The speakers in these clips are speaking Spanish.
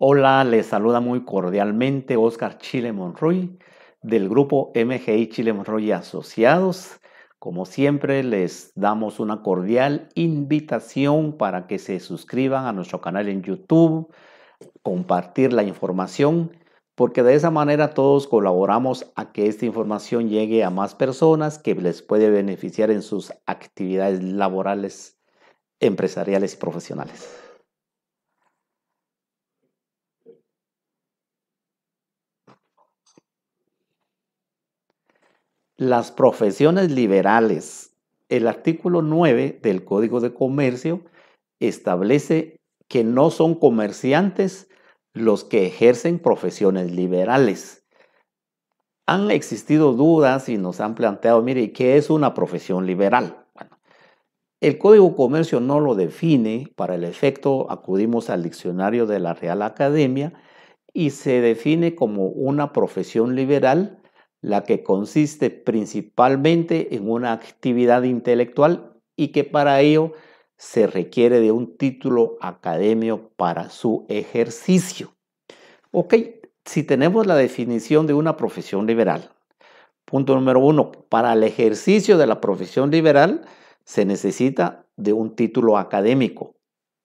Hola, les saluda muy cordialmente Oscar Chile Monroy del grupo MGI Chile Monroy Asociados. Como siempre, les damos una cordial invitación para que se suscriban a nuestro canal en YouTube, compartir la información, porque de esa manera todos colaboramos a que esta información llegue a más personas que les puede beneficiar en sus actividades laborales, empresariales y profesionales. las profesiones liberales. El artículo 9 del Código de Comercio establece que no son comerciantes los que ejercen profesiones liberales. Han existido dudas y nos han planteado, mire, ¿qué es una profesión liberal? Bueno, el Código de Comercio no lo define, para el efecto acudimos al diccionario de la Real Academia y se define como una profesión liberal la que consiste principalmente en una actividad intelectual y que para ello se requiere de un título académico para su ejercicio. Ok, si tenemos la definición de una profesión liberal, punto número uno, para el ejercicio de la profesión liberal se necesita de un título académico.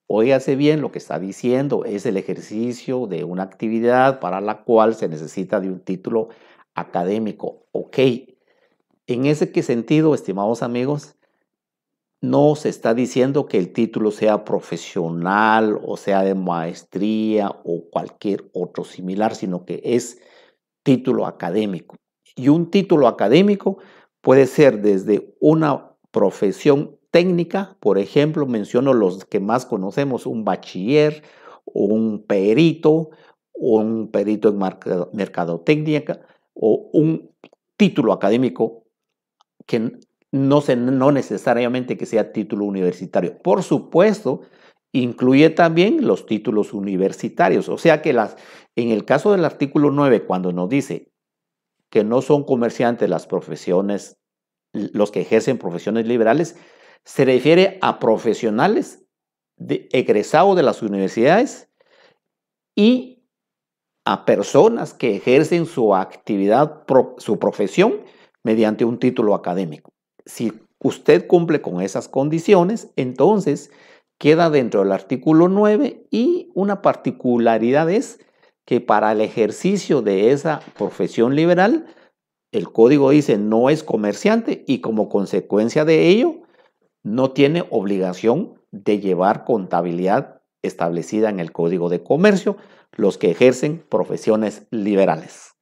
Óigase bien lo que está diciendo, es el ejercicio de una actividad para la cual se necesita de un título académico académico, ok. En ese que sentido, estimados amigos, no se está diciendo que el título sea profesional o sea de maestría o cualquier otro similar, sino que es título académico. Y un título académico puede ser desde una profesión técnica, por ejemplo, menciono los que más conocemos, un bachiller, un perito, un perito en técnica o un título académico que no, se, no necesariamente que sea título universitario. Por supuesto, incluye también los títulos universitarios. O sea que las, en el caso del artículo 9, cuando nos dice que no son comerciantes las profesiones, los que ejercen profesiones liberales, se refiere a profesionales egresados de las universidades y a personas que ejercen su actividad, su profesión, mediante un título académico. Si usted cumple con esas condiciones, entonces queda dentro del artículo 9 y una particularidad es que para el ejercicio de esa profesión liberal, el código dice no es comerciante y como consecuencia de ello no tiene obligación de llevar contabilidad establecida en el Código de Comercio los que ejercen profesiones liberales.